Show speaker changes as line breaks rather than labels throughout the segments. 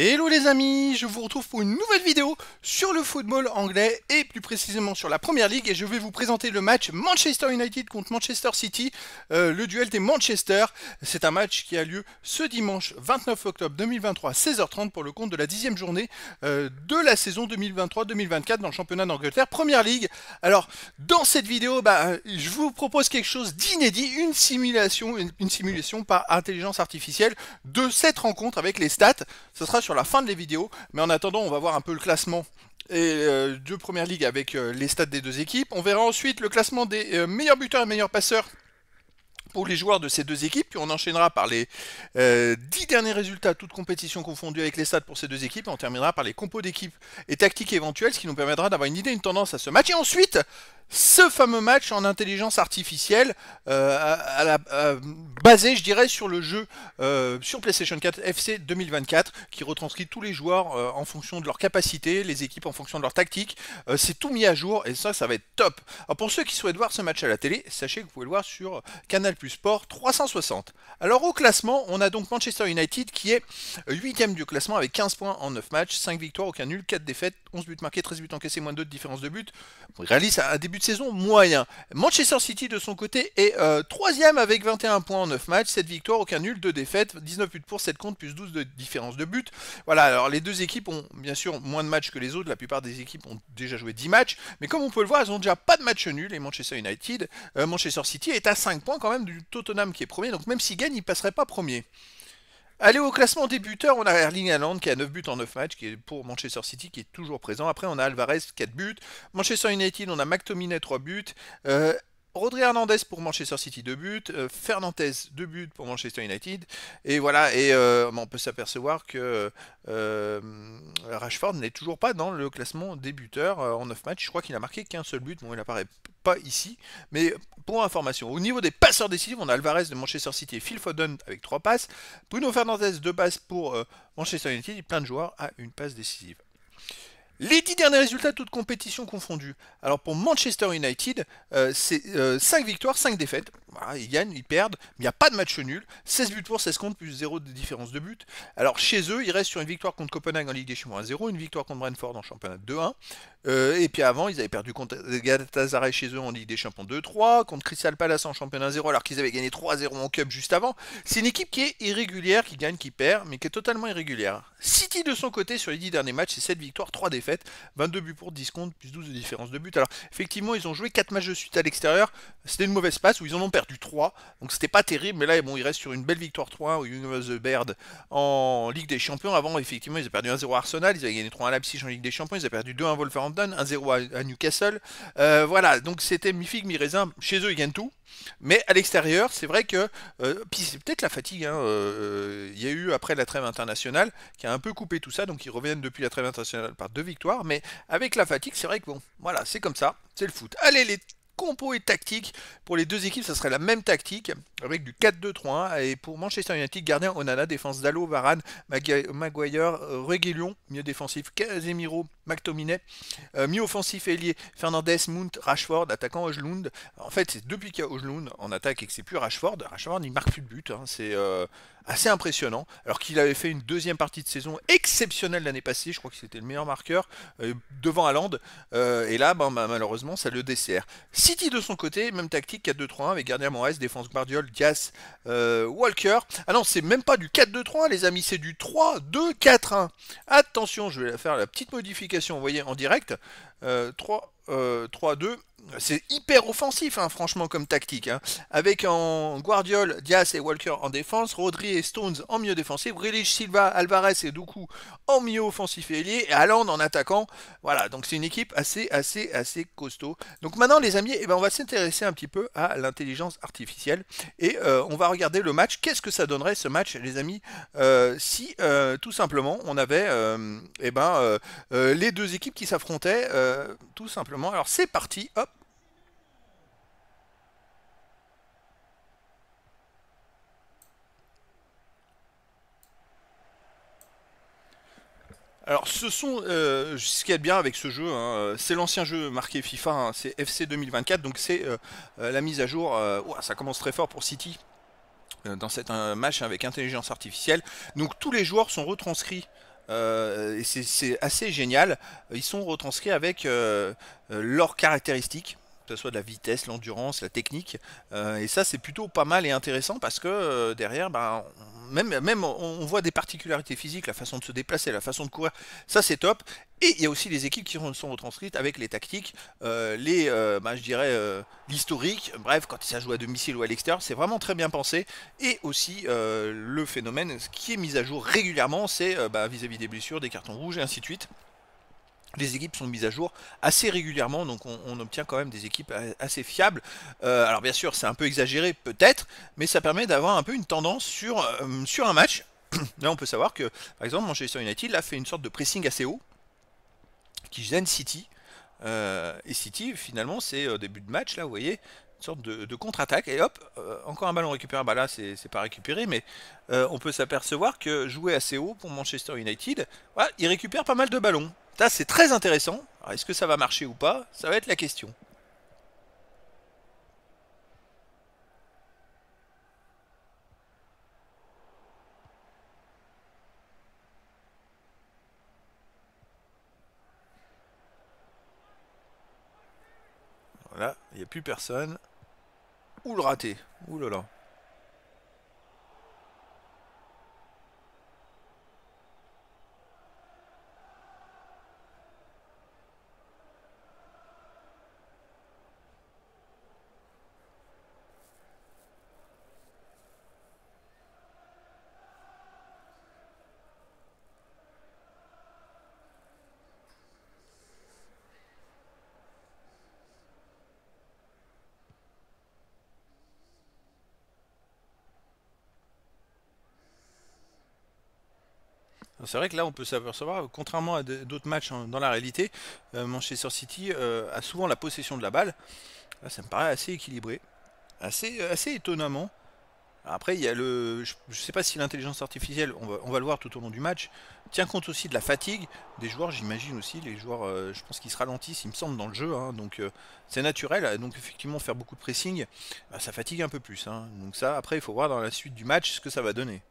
Hello les amis, je vous retrouve pour une nouvelle vidéo sur le football anglais et plus précisément sur la première ligue et je vais vous présenter le match Manchester United contre Manchester City, euh, le duel des Manchester. C'est un match qui a lieu ce dimanche 29 octobre 2023 16h30 pour le compte de la dixième journée euh, de la saison 2023-2024 dans le championnat d'Angleterre, première ligue. Alors dans cette vidéo, bah, je vous propose quelque chose d'inédit, une simulation, une, simulation par intelligence artificielle de cette rencontre avec les stats. Ce sera sur la fin de les vidéos, mais en attendant, on va voir un peu le classement et euh, deux premières ligues avec euh, les stats des deux équipes. On verra ensuite le classement des euh, meilleurs buteurs et meilleurs passeurs pour les joueurs de ces deux équipes, puis on enchaînera par les euh, dix derniers résultats, toutes compétitions confondues avec les stats pour ces deux équipes, et on terminera par les compos d'équipes et tactiques éventuelles, ce qui nous permettra d'avoir une idée, une tendance à ce match. Et ensuite, ce fameux match en intelligence artificielle, euh, à, la, basé, je dirais, sur le jeu euh, sur PlayStation 4 FC 2024, qui retranscrit tous les joueurs euh, en fonction de leur capacité, les équipes en fonction de leur tactique. c'est tout mis à jour, et ça, ça va être top. Alors pour ceux qui souhaitent voir ce match à la télé, sachez que vous pouvez le voir sur Canal+, plus Sport 360. Alors au classement, on a donc Manchester United qui est 8 du classement avec 15 points en 9 matchs, 5 victoires, aucun nul, 4 défaites, 11 buts marqués, 13 buts encaissés, moins 2 de différence de but. réalise un début de saison moyen. Manchester City de son côté est 3 euh, avec 21 points en 9 matchs, 7 victoires, aucun nul, 2 défaites, 19 buts pour, 7 comptes, plus 12 de différence de but. Voilà, alors les deux équipes ont bien sûr moins de matchs que les autres, la plupart des équipes ont déjà joué 10 matchs, mais comme on peut le voir, elles ont déjà pas de match nul et Manchester United, euh, Manchester City est à 5 points quand même Tottenham qui est premier, donc même s'il gagne, il passerait pas premier. Allez au classement des buteurs, on a Erling Haaland qui a 9 buts en 9 matchs, qui est pour Manchester City qui est toujours présent. Après on a Alvarez 4 buts, Manchester United on a McTominay 3 buts, euh, rodrigo Hernandez pour Manchester City 2 buts, euh, Fernandez 2 buts pour Manchester United, et voilà, et euh, on peut s'apercevoir que euh, Rashford n'est toujours pas dans le classement des buteurs en 9 matchs, je crois qu'il a marqué qu'un seul but, bon il n'apparaît pas ici, mais pour information, au niveau des passeurs décisifs, on a Alvarez de Manchester City et Phil Foden avec 3 passes, Bruno Fernandez 2 passes pour Manchester United, et plein de joueurs à une passe décisive. Les dix derniers résultats, toutes compétitions confondues. Alors pour Manchester United, euh, c'est 5 euh, victoires, 5 défaites. Hein, ils gagnent, ils perdent, mais il n'y a pas de match nul. 16 buts pour, 16 comptes, plus 0 de différence de but. Alors chez eux, ils restent sur une victoire contre Copenhague en Ligue des Champions 1-0, une victoire contre Brentford en championnat 2-1. Euh, et puis avant, ils avaient perdu contre Galatasaray chez eux en Ligue des Champions 2-3, contre Crystal Palace en championnat 0, alors qu'ils avaient gagné 3-0 en Cup juste avant. C'est une équipe qui est irrégulière, qui gagne, qui perd, mais qui est totalement irrégulière. City de son côté, sur les 10 derniers matchs, c'est 7 victoires, 3 défaites, 22 buts pour, 10 comptes, plus 12 de différence de but. Alors effectivement, ils ont joué 4 matchs de suite à l'extérieur, c'était une mauvaise passe où ils en ont perdu. Du 3. Donc c'était pas terrible, mais là, bon, il reste sur une belle victoire 3 au Universe the Baird en Ligue des Champions. Avant, effectivement, ils ont perdu 1-0 à Arsenal, ils avaient gagné 3-1 à Leipzig en Ligue des Champions, ils ont perdu 2-1 à Wolverhampton, 1-0 à, Newcastle. Euh, voilà, donc c'était mi figue, mi raisin. Chez eux, ils gagnent tout. Mais à l'extérieur, c'est vrai que. Euh, puis c'est peut-être la fatigue. Hein, euh, il y a eu après la trêve internationale qui a un peu coupé tout ça. Donc ils reviennent depuis la trêve internationale par deux victoires. Mais avec la fatigue, c'est vrai que bon, voilà, c'est comme ça. C'est le foot. Allez, les compos et tactique. Pour les deux équipes, ça serait la même tactique avec du 4-2-3-1. Et pour Manchester United, gardien Onana, défense Dallo, Varane, Maguire, euh, Reguillon, mieux défensif Casemiro, McTominay, euh, mieux offensif ailier Fernandez, Mount, Rashford, attaquant Ojlund. En fait, c'est depuis qu'il y en attaque et que c'est plus Rashford, Rashford il marque plus de but. Hein. C'est euh, assez impressionnant, alors qu'il avait fait une deuxième partie de saison exceptionnelle l'année passée, je crois que c'était le meilleur marqueur, euh, devant Haaland, euh, et là, ben, ben, malheureusement, ça le dessert. City de son côté, même tactique, 4-2-3-1, avec gardien Moraes, défense Guardiol, Dias, euh, Walker. Ah non, c'est même pas du 4-2-3, les amis, c'est du 3-2-4-1. Attention, je vais faire la petite modification, vous voyez, en direct. 3, euh, 3-2, euh, c'est hyper offensif, hein, franchement, comme tactique. Hein. Avec en Guardiol, Diaz et Walker en défense, Rodri et Stones en milieu défensif, Grealish, Silva, Alvarez et Doku en milieu offensif et ailier, et Allende en attaquant. Voilà, donc c'est une équipe assez, assez, assez costaud. Donc maintenant, les amis, eh ben, on va s'intéresser un petit peu à l'intelligence artificielle et euh, on va regarder le match. Qu'est-ce que ça donnerait ce match, les amis, si tout simplement on avait eh ben, les deux équipes qui s'affrontaient euh, tout simplement. Alors c'est parti, hop. Alors ce sont, qu'il euh, ce qui est bien avec ce jeu, hein, euh, c'est l'ancien jeu marqué FIFA, hein, c'est FC 2024, donc c'est la mise à jour, ça commence très fort pour City dans cette match avec intelligence artificielle. Donc tous les joueurs sont retranscrits euh, et c'est assez génial. Ils sont retranscrits avec euh, euh, leurs caractéristiques que ce soit de la vitesse, l'endurance, la technique. Euh, et ça, c'est plutôt pas mal et intéressant parce que euh, derrière, bah, même, on voit des particularités physiques, la façon de se déplacer, la façon de courir. Ça, c'est top. Et il y a aussi les équipes qui sont retranscrites avec les tactiques, euh, les, bah, je dirais, l'historique. Bref, quand ça joue à domicile ou à l'extérieur, c'est vraiment très bien pensé. Et aussi le phénomène, ce qui est mis à jour régulièrement, c'est bah, vis-à-vis des blessures, des cartons rouges et ainsi de suite les équipes sont mises à jour assez régulièrement, donc on, obtient quand même des équipes assez fiables. Euh, alors bien sûr, c'est un peu exagéré peut-être, mais ça permet d'avoir un peu une tendance sur, euh, sur un match. là, on peut savoir que, par exemple, Manchester United a fait une sorte de pressing assez haut qui gêne City. Euh, et City, finalement, c'est au début de match, là, vous voyez, une sorte de, contre-attaque, et hop, encore un ballon récupéré. Bah là, c'est pas récupéré, mais on peut s'apercevoir que jouer assez haut pour Manchester United, il récupère pas mal de ballons. Ça, c'est très intéressant. Est-ce que ça va marcher ou pas Ça va être la question. Voilà, il n'y a plus personne. Ou le raté. Ouh là là. C'est vrai que là, on peut s'apercevoir, contrairement à d'autres matchs hein, dans la réalité, euh, Manchester City euh, a souvent la possession de la balle. Là, ça me paraît assez équilibré, assez, assez étonnamment. Après, il y a le, je ne sais pas si l'intelligence artificielle, on va, on va, le voir tout au long du match, tient compte aussi de la fatigue des joueurs, j'imagine aussi, les joueurs, euh, je pense qu'ils se ralentissent, il me semble, dans le jeu, hein. donc c'est naturel, donc effectivement, faire beaucoup de pressing, bah, ça fatigue un peu plus. Hein. donc ça, après, il faut voir dans la suite du match ce que ça va donner.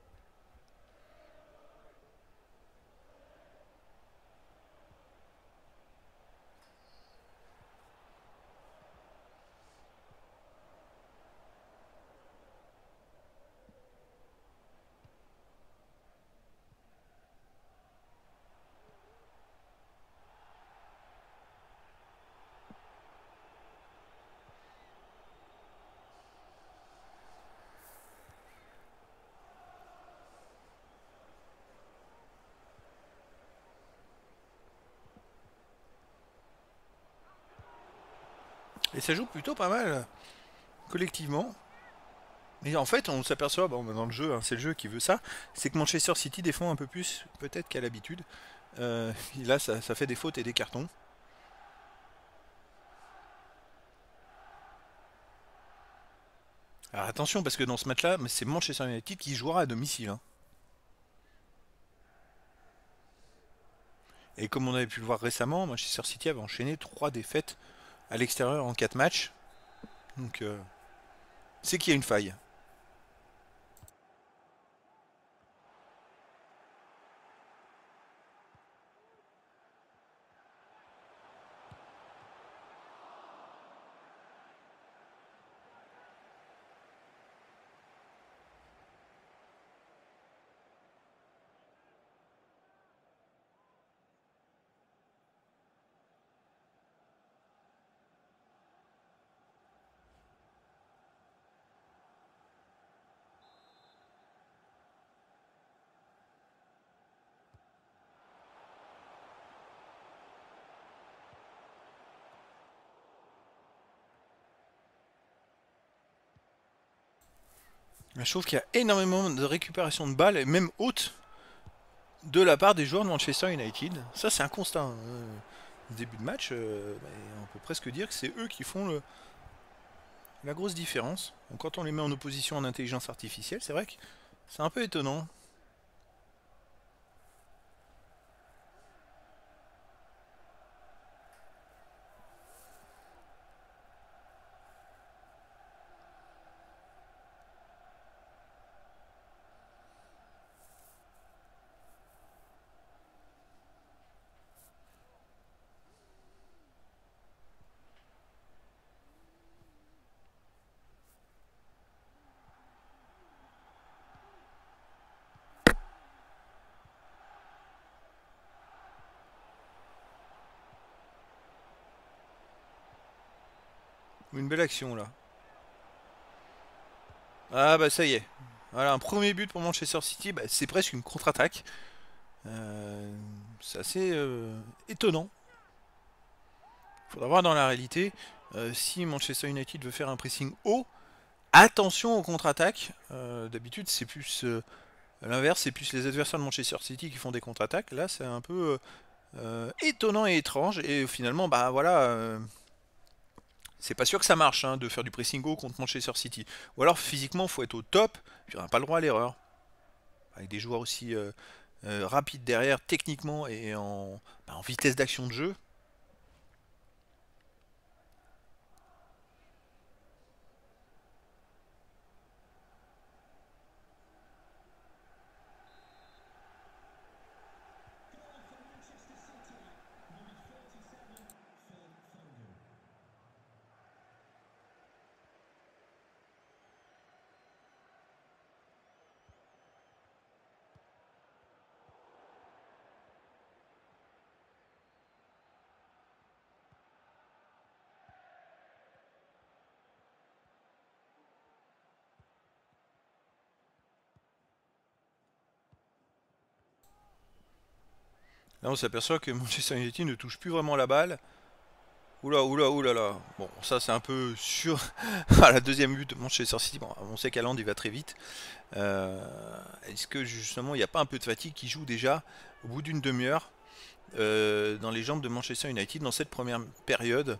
joue plutôt pas mal collectivement. mais en fait, on s'aperçoit, dans le jeu, hein, c'est le jeu qui veut ça, c'est que Manchester City défend un peu plus, peut-être qu'à l'habitude. Euh, là, ça, fait des fautes et des cartons. Alors attention, parce que dans ce match-là, c'est Manchester United qui jouera à domicile. Hein. Et comme on avait pu le voir récemment, Manchester City avait enchaîné trois défaites à l'extérieur en quatre matchs. Donc, euh, c'est qu'il y a une faille. Je trouve qu'il y a énormément de récupération de balles, et même haute, de la part des joueurs de Manchester United. Ça, c'est un constat. Hein. Euh, début de match, euh, ben, on peut presque dire que c'est eux qui font le... la grosse différence. Donc, quand on les met en opposition en intelligence artificielle, c'est vrai que c'est un peu étonnant. Une belle action là. Ah bah ça y est. Voilà, un premier but pour Manchester City, bah, c'est presque une contre-attaque. Euh, c'est assez euh, étonnant. faudra voir dans la réalité, euh, si Manchester United veut faire un pressing haut, attention aux contre-attaques. D'habitude, c'est plus l'inverse, c'est plus les adversaires de Manchester City qui font des contre-attaques. Là, c'est un peu étonnant et étrange. Et finalement, bah voilà c'est pas sûr que ça marche hein, de faire du pressing haut contre Manchester City. Ou alors physiquement, faut être au top, puis on n'a pas le droit à l'erreur. Avec des joueurs aussi euh, euh, rapides derrière, techniquement et en bah, vitesse d'action de jeu, on s'aperçoit que Manchester United ne touche plus vraiment la balle. Oula, oula, oula, Bon, ça, c'est un peu sur la deuxième but de Manchester City, bon, on sait qu'Aland, il va très vite. Euh, est-ce que, justement, il n'y a pas un peu de fatigue qui joue déjà au bout d'une demi-heure euh, dans les jambes de Manchester United dans cette première période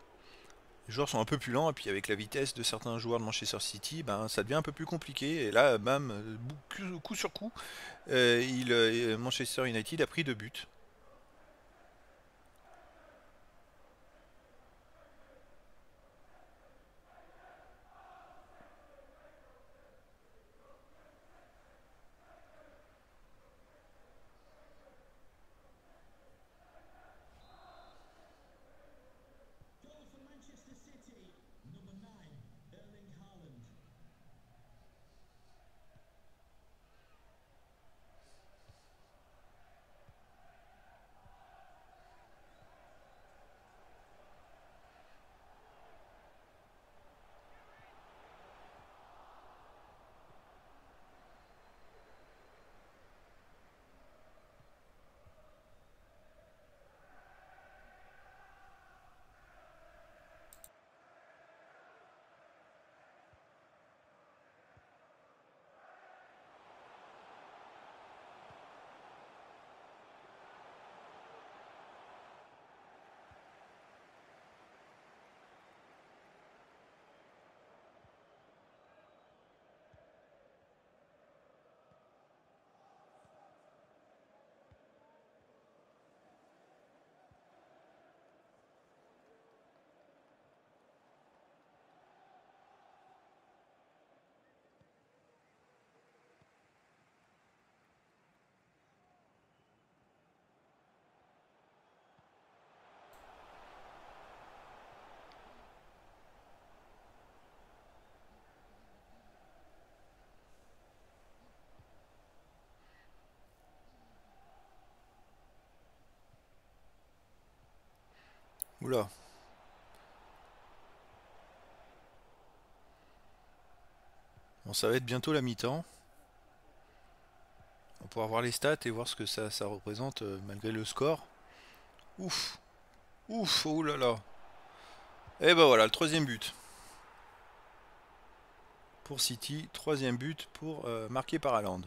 les joueurs sont un peu plus lents, et puis avec la vitesse de certains joueurs de Manchester City, ben, ça devient un peu plus compliqué. Et là, bam, euh, coup sur coup, il, Manchester United a pris deux buts. Oula. Bon, ça va être bientôt la mi-temps. On pourra voir les stats et voir ce que ça, représente euh, malgré le score. Ouf Ouf oulala oh là Et eh ben voilà, le troisième but. Pour City, troisième but pour marquer euh, marqué par Aland.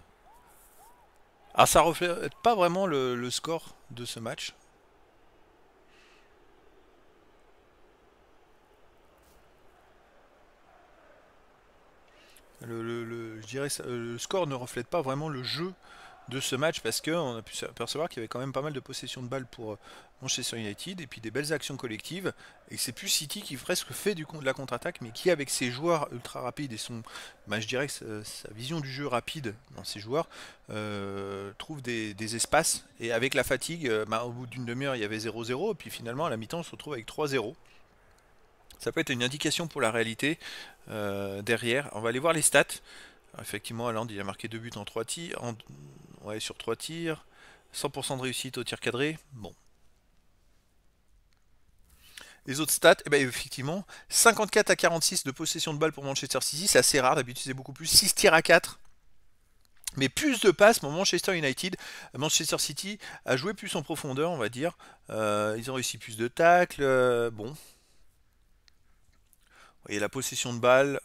Ah, ça reflète pas vraiment le score de ce match. le, dirais, euh, le score ne reflète pas vraiment le jeu de ce match parce qu'on a pu percevoir qu'il y avait quand même pas mal de possessions de balles pour euh, Manchester United et puis des belles actions collectives et c'est plus City qui presque fait du de la contre-attaque mais qui avec ses joueurs ultra rapides et son bah, je dirais sa vision du jeu rapide dans ses joueurs euh, trouve des, espaces et avec la fatigue bah, au bout d'une demi-heure il y avait 0-0 et puis finalement à la mi-temps on se retrouve avec 3-0 ça peut être une indication pour la réalité euh, derrière. On va aller voir les stats. effectivement, Allende il a marqué 2 buts en 3 tirs, en... Ouais, sur 3 tirs, 100% de réussite au tir cadré. Bon. Les autres stats, eh ben, effectivement, 54 à 46 de possession de balle pour Manchester City, c'est assez rare, d'habitude c'est beaucoup plus, 6 tirs à 4. Mais plus de passes pour Manchester United. Manchester City a joué plus en profondeur, on va dire. Euh, ils ont réussi plus de tacles. Euh, bon, et la possession de balle.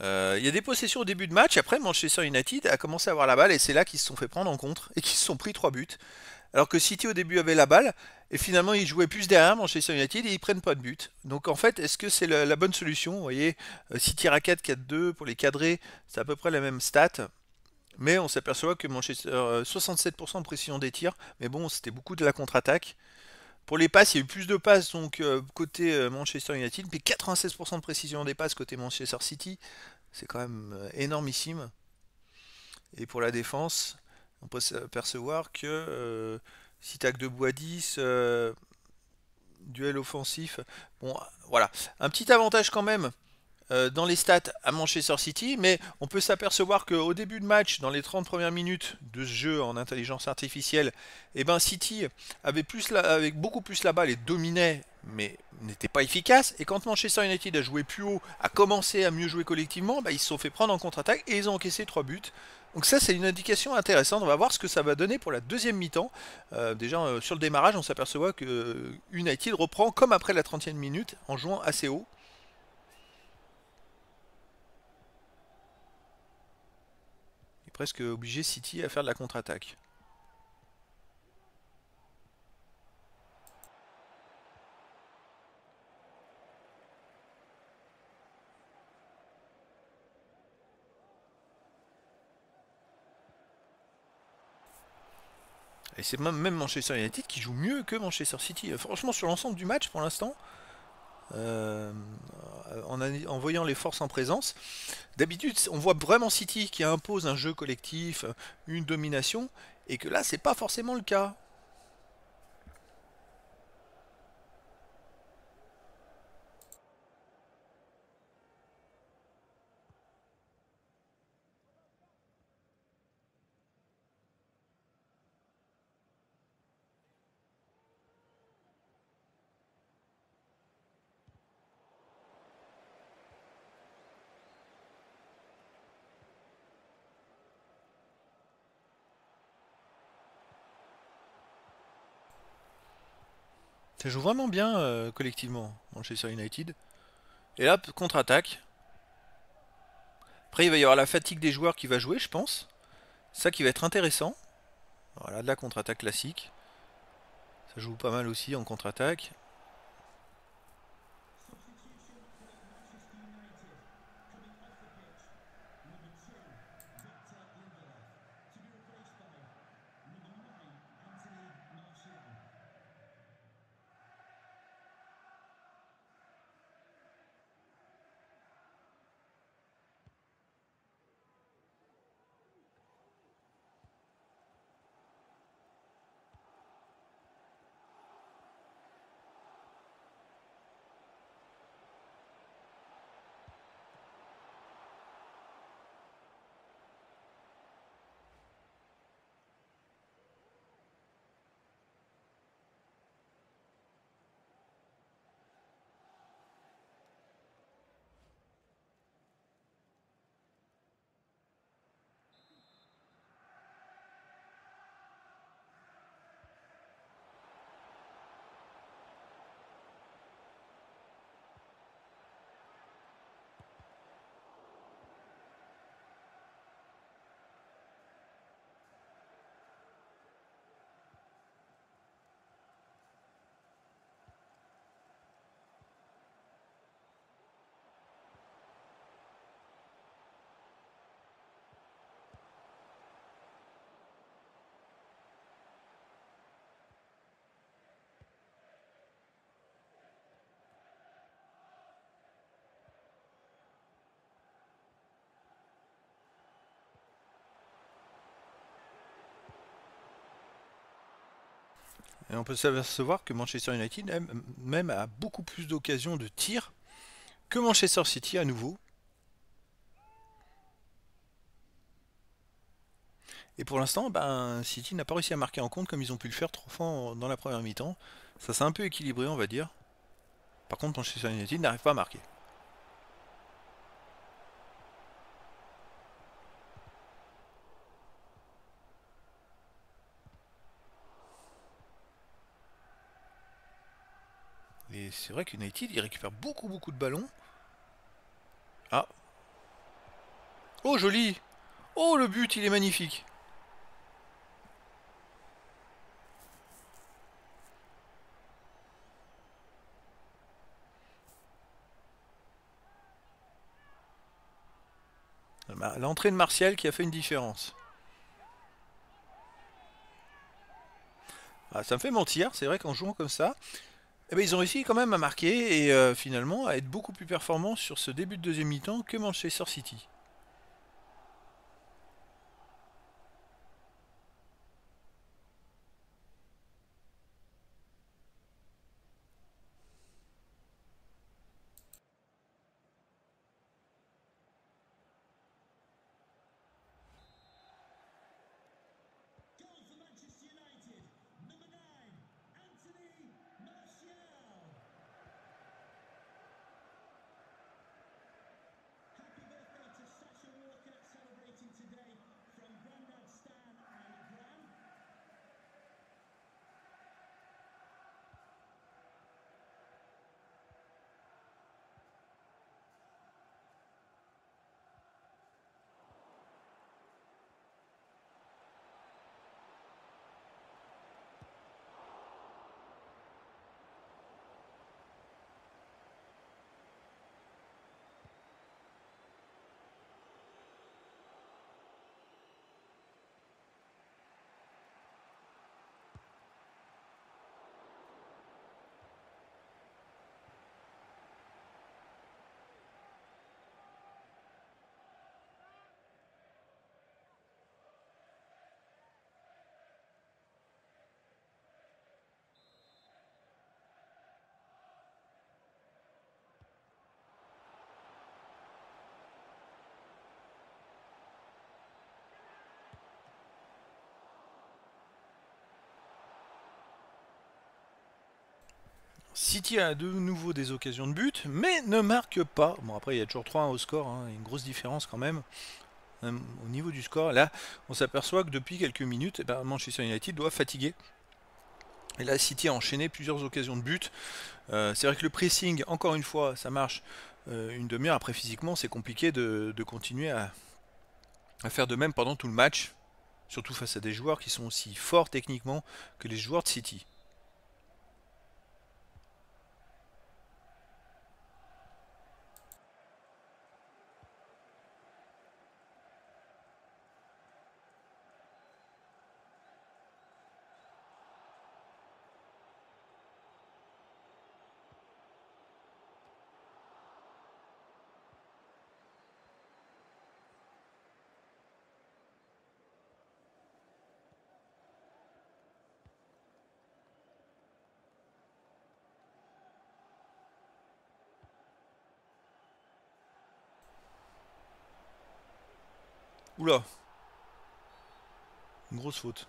Euh, il y a des possessions au début de match, après Manchester United a commencé à avoir la balle et c'est là qu'ils se sont fait prendre en contre et qu'ils se sont pris 3 buts. Alors que City au début avait la balle et finalement ils jouaient plus derrière Manchester United et ils prennent pas de but. Donc en fait, est-ce que c'est la, bonne solution Vous voyez, euh, City à 4-2 pour les cadrer, c'est à peu près la même stat. Mais on s'aperçoit que Manchester, 67% euh, de précision des tirs, mais bon, c'était beaucoup de la contre-attaque. Pour les passes, il y a eu plus de passes donc euh, côté euh, Manchester United, mais 96% de précision des passes côté Manchester City. C'est quand même euh, énormissime. Et pour la défense, on peut percevoir que si tac de bois 10, duel offensif, bon voilà. Un petit avantage quand même euh, dans les stats à Manchester City, mais on peut s'apercevoir qu'au début de match, dans les 30 premières minutes de ce jeu en intelligence artificielle, eh ben City avait, plus beaucoup plus la balle et dominait, mais n'était pas efficace. Et quand Manchester United a joué plus haut, a commencé à mieux jouer collectivement, bah, ils se sont fait prendre en contre-attaque et ils ont encaissé 3 buts. Donc ça c'est une indication intéressante, on va voir ce que ça va donner pour la deuxième mi-temps. Euh, déjà euh, sur le démarrage on s'aperçoit que United reprend comme après la 30e minute en jouant assez haut. presque obligé City à faire de la contre-attaque. Et c'est même Manchester United qui joue mieux que Manchester City. Euh, franchement, sur l'ensemble du match, pour l'instant, euh, en, voyant les forces en présence. D'habitude, on voit vraiment City qui impose un jeu collectif, euh, une domination, et que là, c'est pas forcément le cas. Ça joue vraiment bien euh, collectivement, Manchester United. Et là, contre-attaque. Après, il va y avoir la fatigue des joueurs qui va jouer, je pense. Ça qui va être intéressant. Voilà, de la contre-attaque classique. Ça joue pas mal aussi en contre-attaque. Et on peut s'apercevoir que Manchester United même a beaucoup plus d'occasions de tir que Manchester City à nouveau. Et pour l'instant, ben, City n'a pas réussi à marquer en compte comme ils ont pu le faire trois fois dans la première mi-temps. Ça s'est un peu équilibré, on va dire. Par contre, Manchester United n'arrive pas à marquer. c'est vrai qu'United, il récupère beaucoup, beaucoup de ballons. Ah. Oh, joli Oh, le but, il est magnifique L'entrée de Martial qui a fait une différence. Ah, ça me fait mentir, c'est vrai qu'en jouant comme ça, eh ben, ils ont réussi quand même à marquer et euh, finalement à être beaucoup plus performants sur ce début de deuxième mi-temps que Manchester City. City a de nouveau des occasions de but, mais ne marque pas. Bon, après, il y a toujours 3 au score, hein, une grosse différence quand même. au niveau du score, là, on s'aperçoit que depuis quelques minutes, eh ben, Manchester United doit fatiguer. Et là, City a enchaîné plusieurs occasions de but. Euh, c'est vrai que le pressing, encore une fois, ça marche euh, une demi-heure. Après, physiquement, c'est compliqué de, continuer à faire de même pendant tout le match surtout face à des joueurs qui sont aussi forts techniquement que les joueurs de City. Oula. Une grosse faute.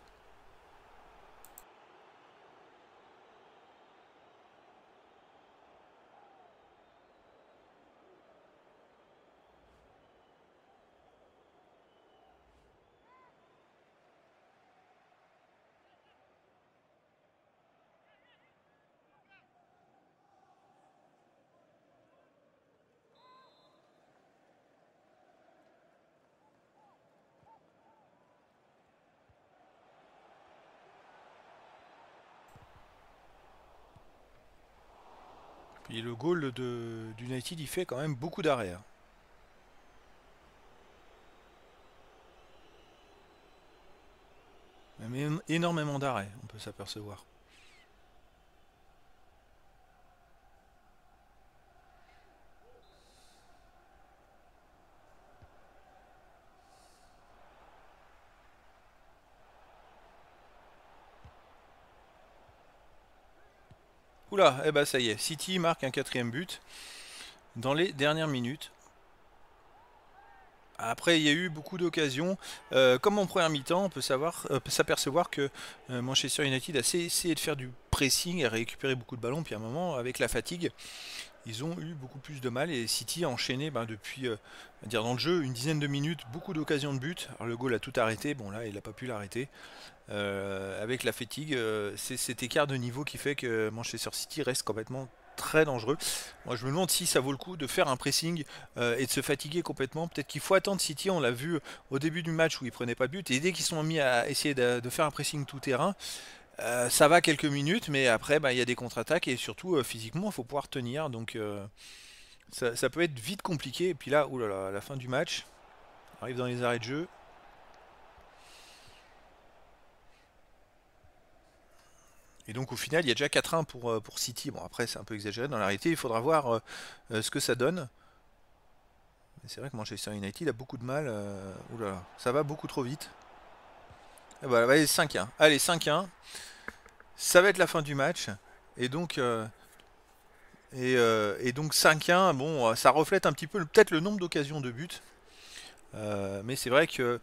Et le goal de d'United, il fait quand même beaucoup d'arrêts. énormément d'arrêts, on peut s'apercevoir. Oula, eh ben ça y est, City marque un quatrième but dans les dernières minutes. Après, il y a eu beaucoup d'occasions. Euh, comme en première mi-temps, on peut euh, s'apercevoir que euh, Manchester United a essayé de faire du pressing et récupérer beaucoup de ballons. Puis à un moment, avec la fatigue, ils ont eu beaucoup plus de mal. Et City a enchaîné ben, depuis, euh, dire dans le jeu, une dizaine de minutes, beaucoup d'occasions de but. Alors le goal a tout arrêté. Bon là, il n'a pas pu l'arrêter. Euh, avec la fatigue, euh, c'est cet écart de niveau qui fait que Manchester City reste complètement très dangereux. Moi, je me demande si ça vaut le coup de faire un pressing et de se fatiguer complètement. Peut-être qu'il faut attendre City. On l'a vu au début du match où ils prenaient pas de but. Et dès qu'ils sont mis à essayer de, faire un pressing tout terrain, euh, ça va quelques minutes, mais après, bah, il y a des contre-attaques et surtout euh, physiquement, il faut pouvoir tenir. Donc, euh, ça, peut être vite compliqué. Et puis là, oulala, la fin du match, arrive dans les arrêts de jeu. Et donc, au final, il y a déjà 4-1 pour, pour City. Bon, après, c'est un peu exagéré. Dans la réalité, il faudra voir ce que ça donne. C'est vrai que Manchester United a beaucoup de mal. oulala, ça va beaucoup trop vite voilà, eh ben, allez, 5-1. Allez, 5-1. Ça va être la fin du match. Et donc, euh, euh, et, donc 5-1, bon, euh, ça reflète un petit peu peut-être le nombre d'occasions de but. mais c'est vrai que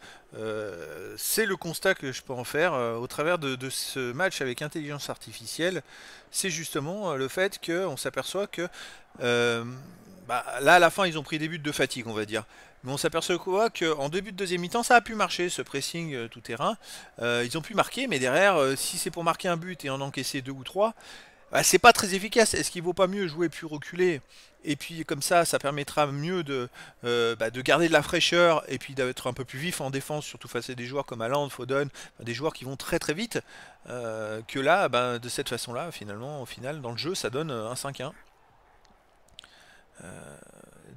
c'est le constat que je peux en faire au travers de, ce match avec intelligence artificielle. C'est justement le fait qu'on s'aperçoit que bah, là, à la fin, ils ont pris des buts de fatigue, on va dire. Mais on s'aperçoit qu'en début de deuxième mi-temps, ça a pu marcher, ce pressing euh, tout terrain. Euh, ils ont pu marquer, mais derrière, euh, si c'est pour marquer un but et en encaisser deux ou trois, bah, c'est pas très efficace. Est-ce qu'il vaut pas mieux jouer plus reculé et puis comme ça, ça permettra mieux de, bah, de garder de la fraîcheur et puis d'être un peu plus vif en défense, surtout face à des joueurs comme Alan, Foden, des joueurs qui vont très très vite. que là, bah, de cette façon-là, finalement, au final, dans le jeu, ça donne un 5-1.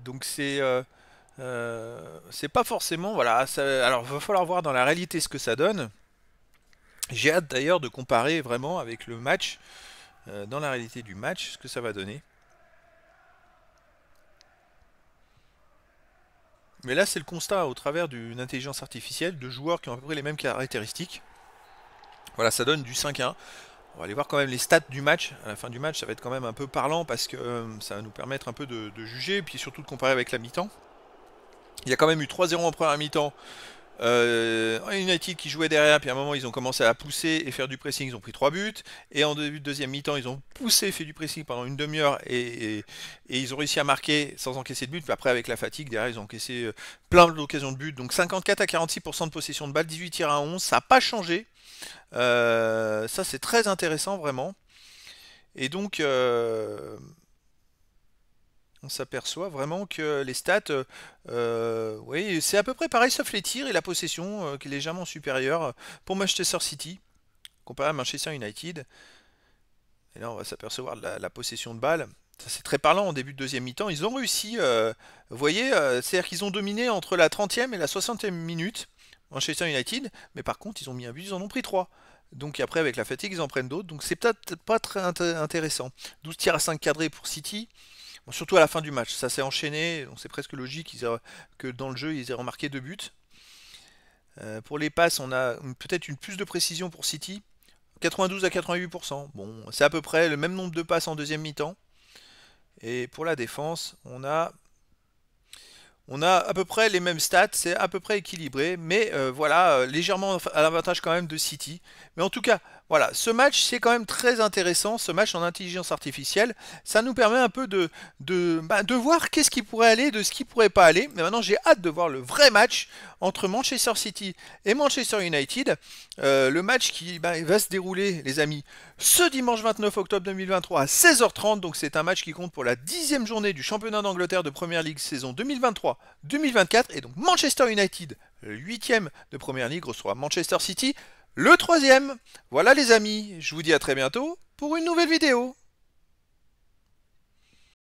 donc c'est euh, c'est pas forcément. Voilà, ça, alors va falloir voir dans la réalité ce que ça donne. J'ai hâte d'ailleurs de comparer vraiment avec le match, euh, dans la réalité du match, ce que ça va donner. Mais là, c'est le constat au travers d'une intelligence artificielle de joueurs qui ont à peu près les mêmes caractéristiques. Voilà, ça donne du 5-1. On va aller voir quand même les stats du match. À la fin du match, ça va être quand même un peu parlant parce que euh, ça va nous permettre un peu de, de juger, puis surtout de comparer avec la mi-temps. Il y a quand même eu 3-0 en première mi-temps. Euh, United qui jouait derrière, puis à un moment ils ont commencé à pousser et faire du pressing, ils ont pris 3 buts. Et en début de deuxième mi-temps, ils ont poussé, fait du pressing pendant une demi-heure et, ils ont réussi à marquer sans encaisser de but. Puis après, avec la fatigue, derrière ils ont encaissé euh, plein d'occasions de buts. Donc 54 à 46% de possession de balle, 18 à 11, ça n'a pas changé. Euh, ça c'est très intéressant vraiment. Et donc. Euh, on s'aperçoit vraiment que les stats, euh, oui, c'est à peu près pareil, sauf les tirs et la possession euh, qui est légèrement supérieure pour Manchester City, comparé à Manchester United. Et là, on va s'apercevoir de la, possession de balle. C'est très parlant en début de deuxième mi-temps. Ils ont réussi, euh, vous voyez, c'est-à-dire qu'ils ont dominé entre la 30e et la 60e minute Manchester United, mais par contre, ils ont mis un but, ils en ont pris 3. Donc après, avec la fatigue, ils en prennent d'autres. Donc c'est peut-être pas très intéressant. 12 tirs à 5 cadrés pour City surtout à la fin du match, ça s'est enchaîné, donc c'est presque logique que dans le jeu ils aient remarqué deux buts. Euh, pour les passes, on a peut-être une plus de précision pour City, 92 à 88%. Bon, c'est à peu près le même nombre de passes en deuxième mi-temps. Et pour la défense, on a on a à peu près les mêmes stats, c'est à peu près équilibré, mais euh, voilà, euh, légèrement à l'avantage quand même de City. Mais en tout cas, voilà, ce match c'est quand même très intéressant, ce match en intelligence artificielle, ça nous permet un peu de, bah, de, voir qu'est-ce qui pourrait aller, de ce qui pourrait pas aller. Mais maintenant j'ai hâte de voir le vrai match entre Manchester City et Manchester United. Euh, le match qui bah, va se dérouler, les amis, ce dimanche 29 octobre 2023 à 16h30. Donc c'est un match qui compte pour la dixième journée du championnat d'Angleterre de Première League saison 2023-2024. Et donc Manchester United, 8 huitième de Première League, reçoit Manchester City le troisième. Voilà les amis, je vous dis à très bientôt pour une nouvelle vidéo.